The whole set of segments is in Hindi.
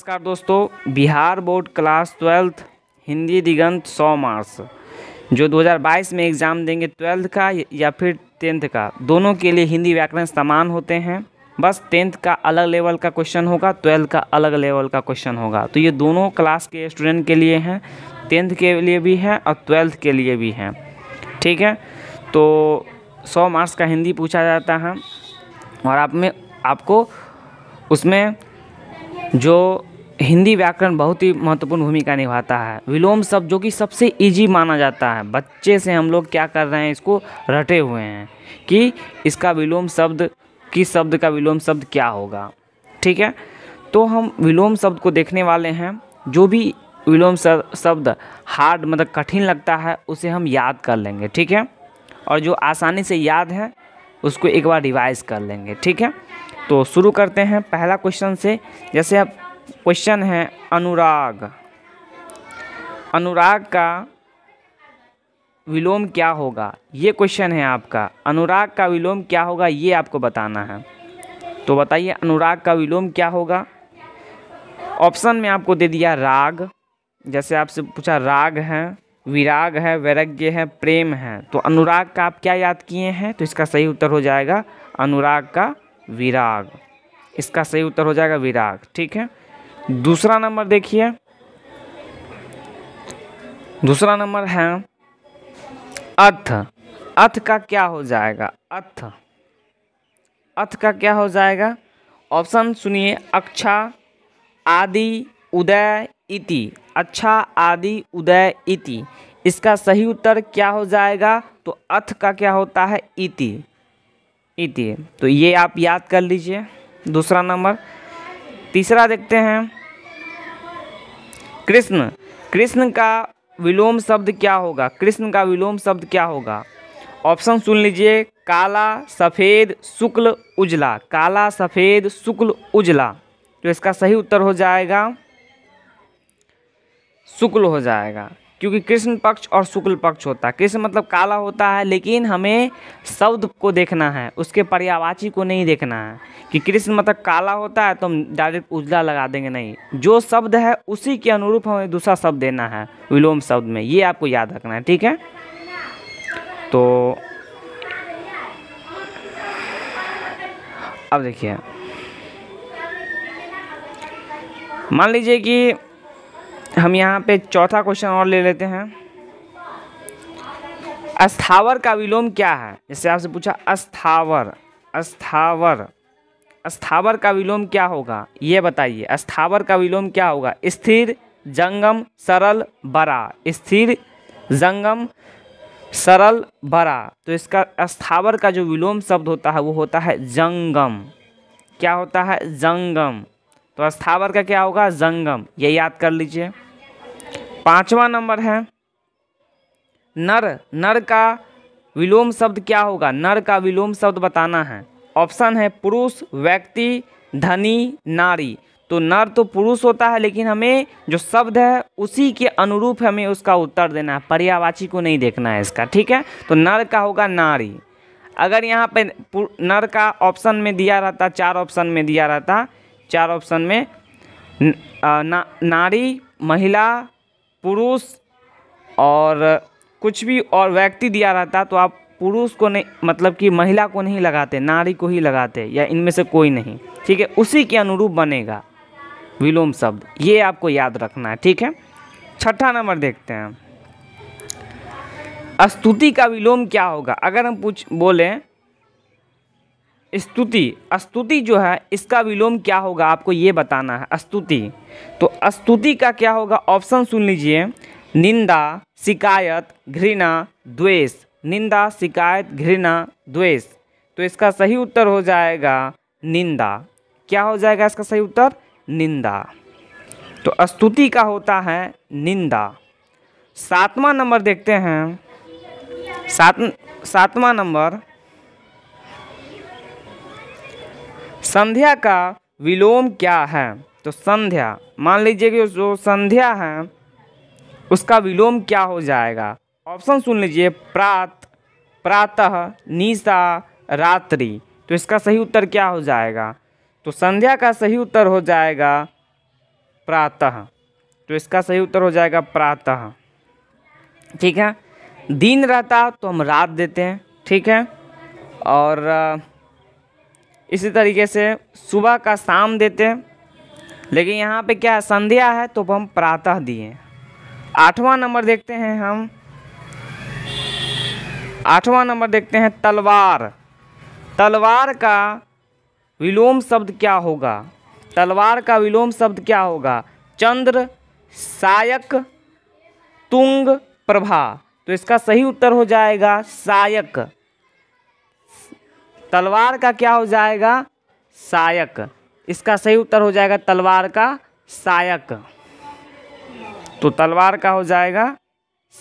नमस्कार दोस्तों Bihar board class twelfth Hindi Digant सौ मार्क्स जो 2022 में एग्ज़ाम देंगे ट्वेल्थ का या फिर टेंथ का दोनों के लिए हिंदी व्याकरण समान होते हैं बस टेंथ का अलग लेवल का क्वेश्चन होगा ट्वेल्थ का अलग लेवल का क्वेश्चन होगा तो ये दोनों क्लास के स्टूडेंट के लिए हैं टेंथ के लिए भी हैं और ट्वेल्थ के लिए भी हैं ठीक है तो सौ मार्क्स का हिंदी पूछा जाता है और आप में आपको उसमें जो हिंदी व्याकरण बहुत ही महत्वपूर्ण भूमिका निभाता है विलोम शब्द जो कि सबसे ईजी माना जाता है बच्चे से हम लोग क्या कर रहे हैं इसको रटे हुए हैं कि इसका विलोम शब्द किस शब्द का विलोम शब्द क्या होगा ठीक है तो हम विलोम शब्द को देखने वाले हैं जो भी विलोम शब्द हार्ड मतलब कठिन लगता है उसे हम याद कर लेंगे ठीक है और जो आसानी से याद है उसको एक बार रिवाइज कर लेंगे ठीक है तो शुरू करते हैं पहला क्वेश्चन से जैसे आप क्वेश्चन है अनुराग अनुराग का विलोम क्या होगा ये क्वेश्चन है आपका अनुराग का विलोम क्या होगा ये आपको बताना है तो बताइए अनुराग का विलोम क्या होगा ऑप्शन में आपको दे दिया राग जैसे आपसे पूछा राग है विराग है वैराग्य है प्रेम है तो अनुराग का आप क्या याद किए हैं तो इसका सही उत्तर हो जाएगा अनुराग का विराग इसका सही उत्तर हो जाएगा विराग ठीक है दूसरा नंबर देखिए दूसरा नंबर है अथ अथ का क्या हो जाएगा अथ अथ का क्या हो जाएगा ऑप्शन सुनिए अक्षा आदि उदय इति अच्छा आदि उदय इति इसका सही उत्तर क्या हो जाएगा तो अथ का क्या होता है इति इति तो ये आप याद कर लीजिए दूसरा नंबर तीसरा देखते हैं कृष्ण कृष्ण का विलोम शब्द क्या होगा कृष्ण का विलोम शब्द क्या होगा ऑप्शन सुन लीजिए काला सफ़ेद शुक्ल उजला काला सफ़ेद शुक्ल उजला तो इसका सही उत्तर हो जाएगा शुक्ल हो जाएगा क्योंकि कृष्ण पक्ष और शुक्ल पक्ष होता है कृष्ण मतलब काला होता है लेकिन हमें शब्द को देखना है उसके पर्यावाची को नहीं देखना है कि कृष्ण मतलब काला होता है तो हम डायरेक्ट उजला लगा देंगे नहीं जो शब्द है उसी के अनुरूप हमें दूसरा शब्द देना है विलोम शब्द में ये आपको याद रखना है ठीक है तो अब देखिए मान लीजिए कि हम यहाँ पे चौथा क्वेश्चन और ले लेते हैं अस्थावर का विलोम क्या है जैसे आपसे पूछा अस्थावर अस्थावर अस्थावर का विलोम क्या होगा ये बताइए अस्थावर का विलोम क्या होगा स्थिर जंगम सरल बरा स्थिर जंगम सरल बरा तो इसका अस्थावर का जो विलोम शब्द होता है वो होता है जंगम क्या होता है जंगम तो स्थावर का क्या होगा जंगम ये याद कर लीजिए पांचवा नंबर है नर नर का विलोम शब्द क्या होगा नर का विलोम शब्द बताना है ऑप्शन है पुरुष व्यक्ति धनी नारी तो नर तो पुरुष होता है लेकिन हमें जो शब्द है उसी के अनुरूप हमें उसका उत्तर देना है पर्यावाची को नहीं देखना है इसका ठीक है तो नर का होगा नारी अगर यहाँ पे नर का ऑप्शन में दिया रहता चार ऑप्शन में दिया रहता चार ऑप्शन में ना, नारी महिला पुरुष और कुछ भी और व्यक्ति दिया रहता तो आप पुरुष को नहीं मतलब कि महिला को नहीं लगाते नारी को ही लगाते या इनमें से कोई नहीं ठीक है उसी के अनुरूप बनेगा विलोम शब्द ये आपको याद रखना है ठीक है छठा नंबर देखते हैं स्तुति का विलोम क्या होगा अगर हम पूछ बोलें स्तुति स्तुति जो है इसका विलोम क्या होगा आपको ये बताना है स्तुति तो स्तुति का क्या होगा ऑप्शन सुन लीजिए निंदा शिकायत घृणा द्वेष निंदा शिकायत घृणा द्वेष तो इसका सही उत्तर हो जाएगा निंदा क्या हो जाएगा इसका सही उत्तर निंदा तो स्तुति का होता है निंदा सातवां नंबर देखते हैं सात सातवां नंबर संध्या का विलोम क्या है तो संध्या मान लीजिए कि जो संध्या है उसका विलोम क्या हो जाएगा ऑप्शन सुन लीजिए प्रात प्रातः निशा रात्रि तो इसका सही उत्तर क्या हो जाएगा तो संध्या का सही उत्तर हो जाएगा प्रातः तो इसका सही उत्तर हो जाएगा प्रातः ठीक है दिन रहता तो हम रात देते हैं ठीक है और इसी तरीके से सुबह का शाम देते लेकिन यहाँ पे क्या है संध्या है तो हम प्रातः दिए आठवां नंबर देखते हैं हम आठवां नंबर देखते हैं तलवार तलवार का विलोम शब्द क्या होगा तलवार का विलोम शब्द क्या होगा चंद्र सायक तुंग प्रभा तो इसका सही उत्तर हो जाएगा सायक तलवार का क्या हो जाएगा सायक इसका सही उत्तर हो जाएगा तलवार का सायक तो तलवार का हो जाएगा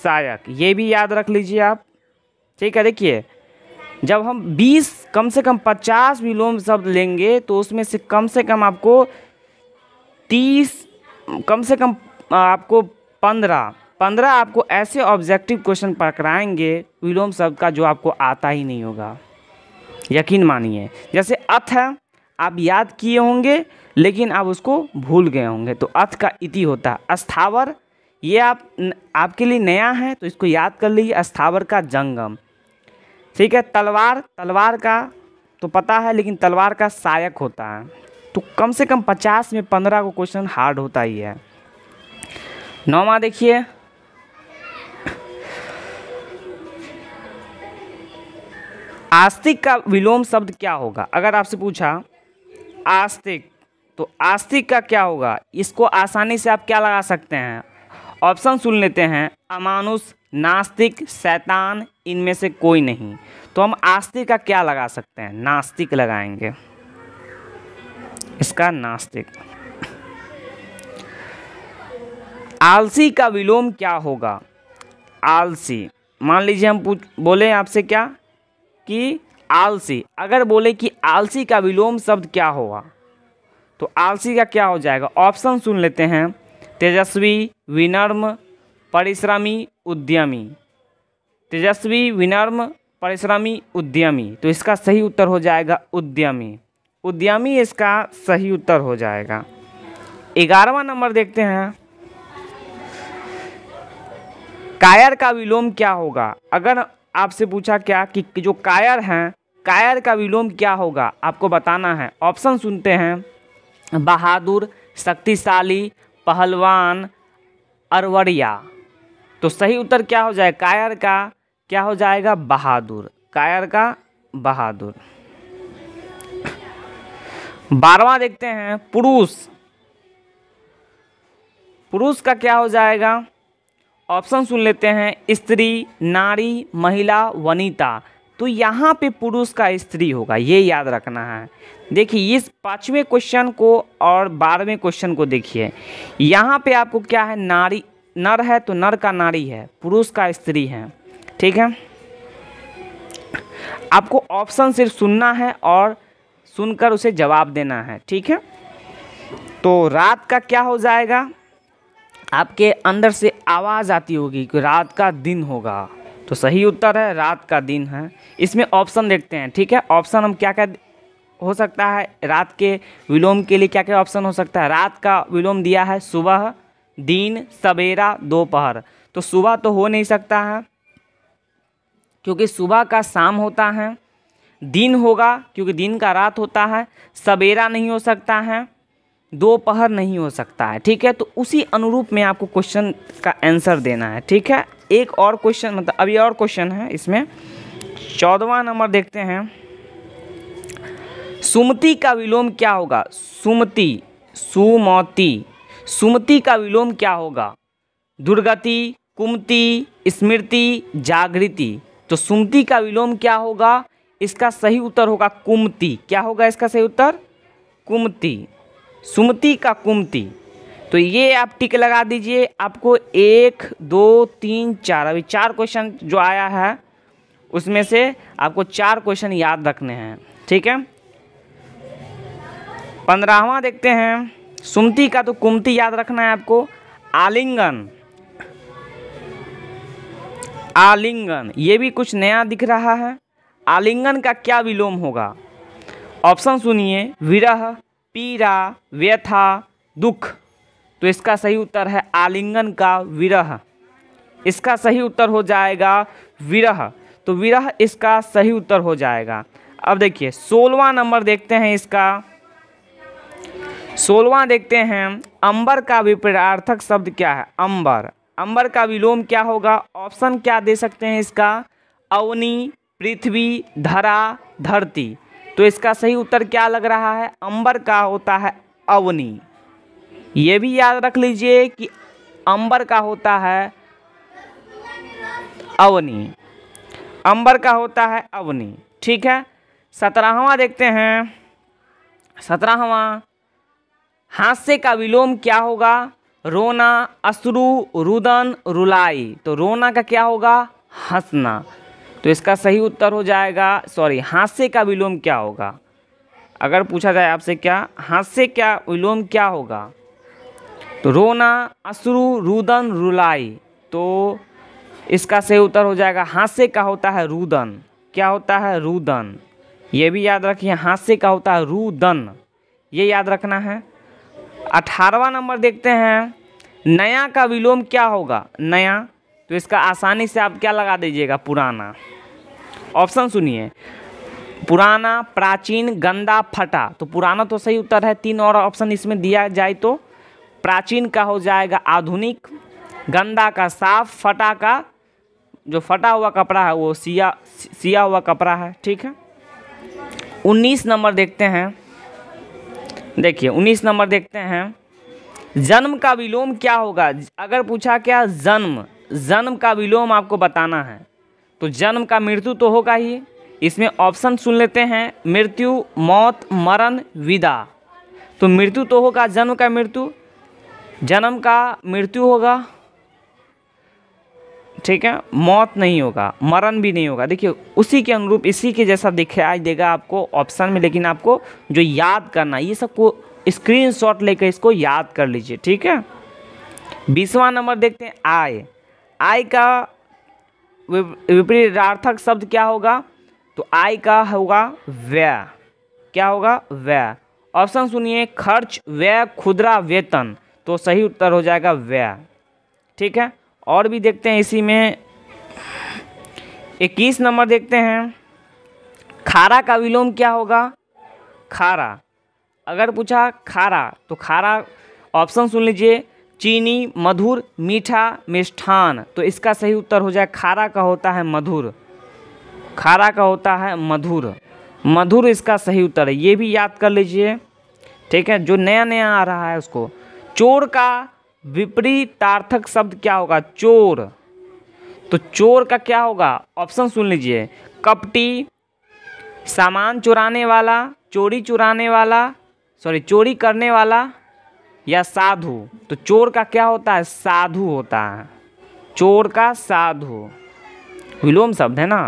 सायक ये भी याद रख लीजिए आप ठीक है देखिए जब हम 20 कम से कम 50 विलोम शब्द लेंगे तो उसमें से कम से कम आपको 30 कम से कम आपको 15 15 आपको ऐसे ऑब्जेक्टिव क्वेश्चन पकड़ाएंगे विलोम शब्द का जो आपको आता ही नहीं होगा यकीन मानिए जैसे अथ है आप याद किए होंगे लेकिन आप उसको भूल गए होंगे तो अथ का इति होता है अस्थावर ये आप आपके लिए नया है तो इसको याद कर लीजिए अस्थावर का जंगम ठीक है तलवार तलवार का तो पता है लेकिन तलवार का सहायक होता है तो कम से कम पचास में पंद्रह को क्वेश्चन हार्ड होता ही है नौवा देखिए आस्तिक का विलोम शब्द क्या होगा अगर आपसे पूछा आस्तिक तो आस्तिक का क्या होगा इसको आसानी से आप क्या लगा सकते हैं ऑप्शन सुन लेते हैं अमानुष नास्तिक शैतान इनमें से कोई नहीं तो हम आस्तिक का क्या लगा सकते हैं नास्तिक लगाएंगे इसका नास्तिक आलसी का विलोम क्या होगा आलसी मान लीजिए हम पूछ बोले आपसे क्या कि आलसी अगर बोले कि आलसी का विलोम शब्द क्या होगा तो आलसी का क्या हो जाएगा ऑप्शन सुन लेते हैं तेजस्वी विनर्म परिश्रमी उद्यमी तेजस्वी विनर्म परिश्रमी उद्यमी तो इसका सही उत्तर हो जाएगा उद्यमी उद्यमी इसका सही उत्तर हो जाएगा ग्यारहवा नंबर देखते हैं कायर का विलोम क्या होगा अगर आपसे पूछा क्या कि जो कायर हैं कायर का विलोम क्या होगा आपको बताना है ऑप्शन सुनते हैं बहादुर शक्तिशाली पहलवान अरवरिया तो सही उत्तर क्या हो जाए कायर का क्या हो जाएगा बहादुर कायर का बहादुर बारवा देखते हैं पुरुष पुरुष का क्या हो जाएगा ऑप्शन सुन लेते हैं स्त्री नारी महिला वनिता तो यहाँ पे पुरुष का स्त्री होगा ये याद रखना है देखिए इस पाँचवें क्वेश्चन को और बारहवें क्वेश्चन को देखिए यहाँ पे आपको क्या है नारी नर है तो नर का नारी है पुरुष का स्त्री है ठीक है आपको ऑप्शन सिर्फ सुनना है और सुनकर उसे जवाब देना है ठीक है तो रात का क्या हो जाएगा आपके अंदर से आवाज़ आती होगी कि रात का दिन होगा तो सही उत्तर है रात का दिन है इसमें ऑप्शन देखते हैं ठीक है ऑप्शन हम क्या क्या हो सकता है रात के विलोम के लिए क्या क्या ऑप्शन हो सकता है रात का विलोम दिया है सुबह दिन सवेरा दोपहर तो सुबह तो हो नहीं सकता है क्योंकि सुबह का शाम होता है दिन होगा क्योंकि दिन का रात होता है सवेरा नहीं हो सकता है दोपहर नहीं हो सकता है ठीक है तो उसी अनुरूप में आपको क्वेश्चन का आंसर देना है ठीक है एक और क्वेश्चन मतलब अभी और क्वेश्चन है इसमें चौदवा नंबर देखते हैं सुमति का विलोम क्या होगा सुमति सुमौती सुमति का विलोम क्या होगा दुर्गति कुमति स्मृति जागृति तो सुमति का विलोम क्या होगा इसका सही उत्तर होगा कुमति क्या होगा इसका सही उत्तर कुमति सुमती का कुमती तो ये आप टिक लगा दीजिए आपको एक दो तीन चार अभी चार क्वेश्चन जो आया है उसमें से आपको चार क्वेश्चन याद रखने हैं ठीक है पंद्रहवा देखते हैं सुमति का तो कुमती याद रखना है आपको आलिंगन आलिंगन ये भी कुछ नया दिख रहा है आलिंगन का क्या विलोम होगा ऑप्शन सुनिए विरह पीड़ा व्यथा दुख तो इसका सही उत्तर है आलिंगन का विरह इसका सही उत्तर हो जाएगा विरह तो विरह इसका सही उत्तर हो जाएगा अब देखिए सोलवा नंबर देखते हैं इसका सोलवा देखते हैं अंबर का विपरार्थक शब्द क्या है अंबर अंबर का विलोम क्या होगा ऑप्शन क्या दे सकते हैं इसका अवनी पृथ्वी धरा धरती तो इसका सही उत्तर क्या लग रहा है अंबर का होता है अवनी ये भी याद रख लीजिए कि अंबर का होता है अवनी अंबर का होता है अवनी ठीक है सत्रहवा देखते हैं सत्रहवा हास्य का विलोम क्या होगा रोना अश्रु रुदन रुलाई तो रोना का क्या होगा हंसना तो इसका सही उत्तर हो जाएगा सॉरी हास्य का विलोम क्या होगा अगर पूछा जाए आपसे क्या हास्य क्या विलोम क्या होगा तो रोना अश्रु रुदन रुलाई तो इसका सही उत्तर हो जाएगा हास्य का होता है रुदन क्या होता है रुदन ये भी याद रखिए हास्य का होता है रुदन ये याद रखना है अठारहवा नंबर देखते हैं नया का विलोम क्या होगा नया तो इसका आसानी से आप क्या लगा दीजिएगा पुराना ऑप्शन सुनिए पुराना प्राचीन गंदा फटा तो पुराना तो सही उत्तर है तीन और ऑप्शन इसमें दिया जाए तो प्राचीन का हो जाएगा आधुनिक गंदा का साफ फटा का जो फटा हुआ कपड़ा है वो सिया सिया हुआ कपड़ा है ठीक है उन्नीस नंबर देखते हैं देखिए उन्नीस नंबर देखते हैं जन्म का विलोम क्या होगा अगर पूछा क्या जन्म जन्म का विलोम आपको बताना है तो जन्म का मृत्यु तो होगा ही इसमें ऑप्शन सुन लेते हैं मृत्यु मौत मरण विदा तो मृत्यु तो होगा जन्म का मृत्यु जन्म का मृत्यु होगा ठीक है मौत नहीं होगा मरण भी नहीं होगा देखिए उसी के अनुरूप इसी के जैसा दिखाई देगा आपको ऑप्शन में लेकिन आपको जो याद करना ये सबको स्क्रीन शॉट लेकर इसको याद कर लीजिए ठीक है बीसवा नंबर देखते हैं आय आई का विपरीतार्थक शब्द क्या होगा तो आई का होगा व्यय क्या होगा व्यय ऑप्शन सुनिए खर्च व्यय खुदरा वेतन तो सही उत्तर हो जाएगा व्यय ठीक है और भी देखते हैं इसी में इक्कीस नंबर देखते हैं खारा का विलोम क्या होगा खारा अगर पूछा खारा तो खारा ऑप्शन सुन लीजिए चीनी मधुर मीठा मिष्ठान तो इसका सही उत्तर हो जाए खारा का होता है मधुर खारा का होता है मधुर मधुर इसका सही उत्तर है ये भी याद कर लीजिए ठीक है जो नया नया आ रहा है उसको चोर का विपरीतार्थक शब्द क्या होगा चोर तो चोर का क्या होगा ऑप्शन सुन लीजिए कपटी सामान चुराने वाला चोरी चुराने वाला सॉरी चोरी करने वाला या साधु तो चोर का क्या होता है साधु होता है चोर का साधु विलोम शब्द है ना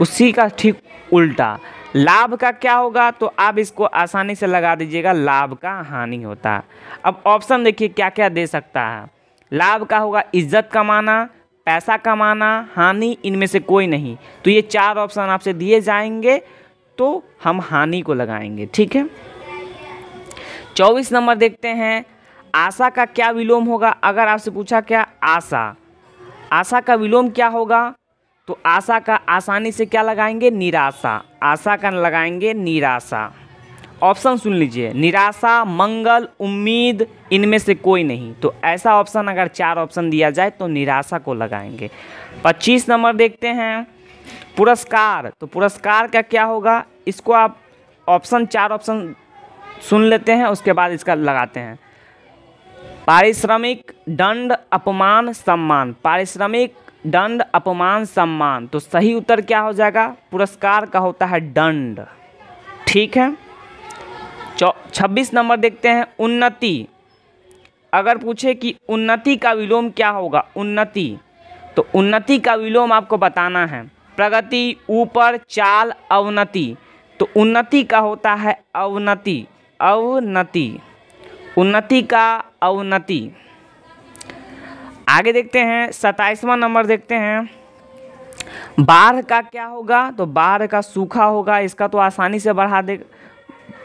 उसी का ठीक उल्टा लाभ का क्या होगा तो आप इसको आसानी से लगा दीजिएगा लाभ का हानि होता है अब ऑप्शन देखिए क्या क्या दे सकता है लाभ का होगा इज्जत कमाना पैसा कमाना हानि इनमें से कोई नहीं तो ये चार ऑप्शन आपसे दिए जाएंगे तो हम हानि को लगाएंगे ठीक है चौबीस नंबर देखते हैं आशा का क्या विलोम होगा अगर आपसे पूछा क्या आशा आशा का विलोम क्या होगा तो आशा का आसानी से क्या लगाएंगे निराशा आशा का लगाएंगे निराशा ऑप्शन सुन लीजिए निराशा मंगल उम्मीद इनमें से कोई नहीं तो ऐसा ऑप्शन अगर चार ऑप्शन दिया जाए तो निराशा को लगाएंगे पच्चीस नंबर देखते हैं पुरस्कार तो पुरस्कार का क्या होगा इसको आप ऑप्शन चार ऑप्शन सुन लेते हैं उसके बाद इसका लगाते हैं पारिश्रमिक दंड अपमान सम्मान पारिश्रमिक दंड अपमान सम्मान तो सही उत्तर क्या हो जाएगा पुरस्कार का होता है दंड ठीक है छब्बीस नंबर देखते हैं उन्नति अगर पूछे कि उन्नति का विलोम क्या होगा उन्नति तो उन्नति का विलोम आपको बताना है प्रगति ऊपर चाल अवनति तो उन्नति का होता है अवनति अवनति उन्नति का अवनति आगे देखते हैं सताइसवां नंबर देखते हैं बाढ़ का क्या होगा तो बाढ़ का सूखा होगा इसका तो आसानी से बढ़ा दे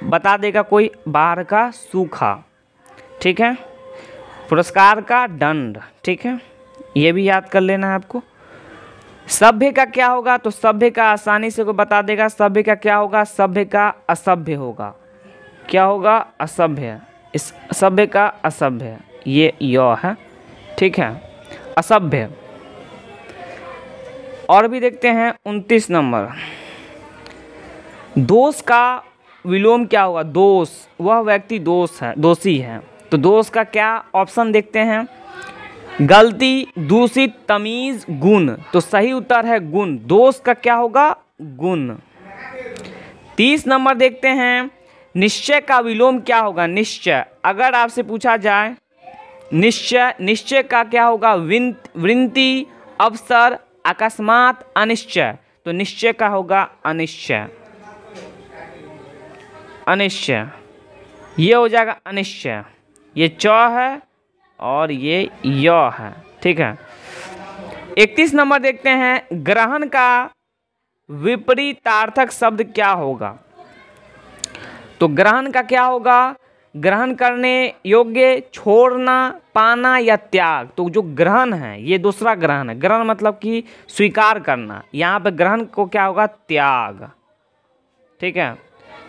बता देगा कोई बाढ़ का सूखा ठीक है पुरस्कार का दंड ठीक है ये भी याद कर लेना है आपको सभ्य का क्या होगा तो सभ्य का आसानी से कोई बता देगा सभ्य का क्या होगा सभ्य का असभ्य होगा क्या होगा असभ्य इस सभ्य का असभ्य ये य है ठीक है असभ्य और भी देखते हैं उनतीस नंबर दोष का विलोम क्या होगा दोष वह व्यक्ति दोष है दोषी है तो दोष का क्या ऑप्शन देखते हैं गलती दूषित तमीज़ गुण तो सही उत्तर है गुण दोष का क्या होगा गुण तीस नंबर देखते हैं निश्चय का विलोम क्या होगा निश्चय अगर आपसे पूछा जाए निश्चय निश्चय का क्या होगा वृंति अवसर अकस्मात अनिश्चय तो निश्चय का होगा अनिश्चय अनिश्चय ये हो जाएगा अनिश्चय ये च है और ये य है ठीक है इकतीस नंबर देखते हैं ग्रहण का विपरीतार्थक शब्द क्या होगा तो ग्रहण का क्या होगा ग्रहण करने योग्य छोड़ना पाना या त्याग तो जो ग्रहण है ये दूसरा ग्रहण है ग्रहण मतलब कि स्वीकार करना यहाँ पे ग्रहण को क्या होगा त्याग ठीक है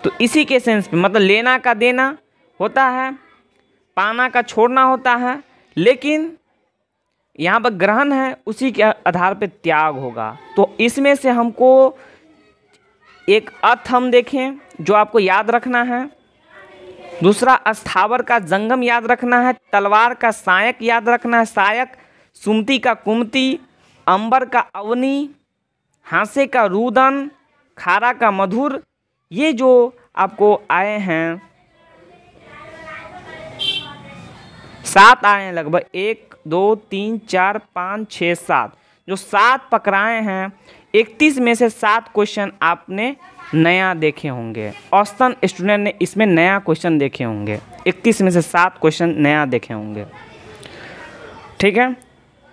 तो इसी के सेंस में मतलब लेना का देना होता है पाना का छोड़ना होता है लेकिन यहाँ पर ग्रहण है उसी के आधार पर त्याग होगा तो इसमें से हमको एक अर्थ हम देखें जो आपको याद रखना है दूसरा अस्थावर का जंगम याद रखना है तलवार का सायक याद रखना है सायक सुमती का कुमती अंबर का अवनी हाँसे का रूदन खारा का मधुर ये जो आपको आए हैं सात आए हैं लगभग एक दो तीन चार पाँच छः सात जो सात पकड़ाए हैं इकतीस में से सात क्वेश्चन आपने नया देखे होंगे औसतन स्टूडेंट ने इसमें नया क्वेश्चन देखे होंगे इकतीस में से सात क्वेश्चन नया देखे होंगे ठीक है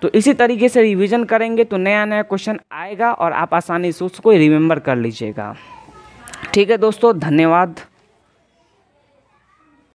तो इसी तरीके से रिवीजन करेंगे तो नया नया क्वेश्चन आएगा और आप आसानी से उसको रिमेम्बर कर लीजिएगा ठीक है दोस्तों धन्यवाद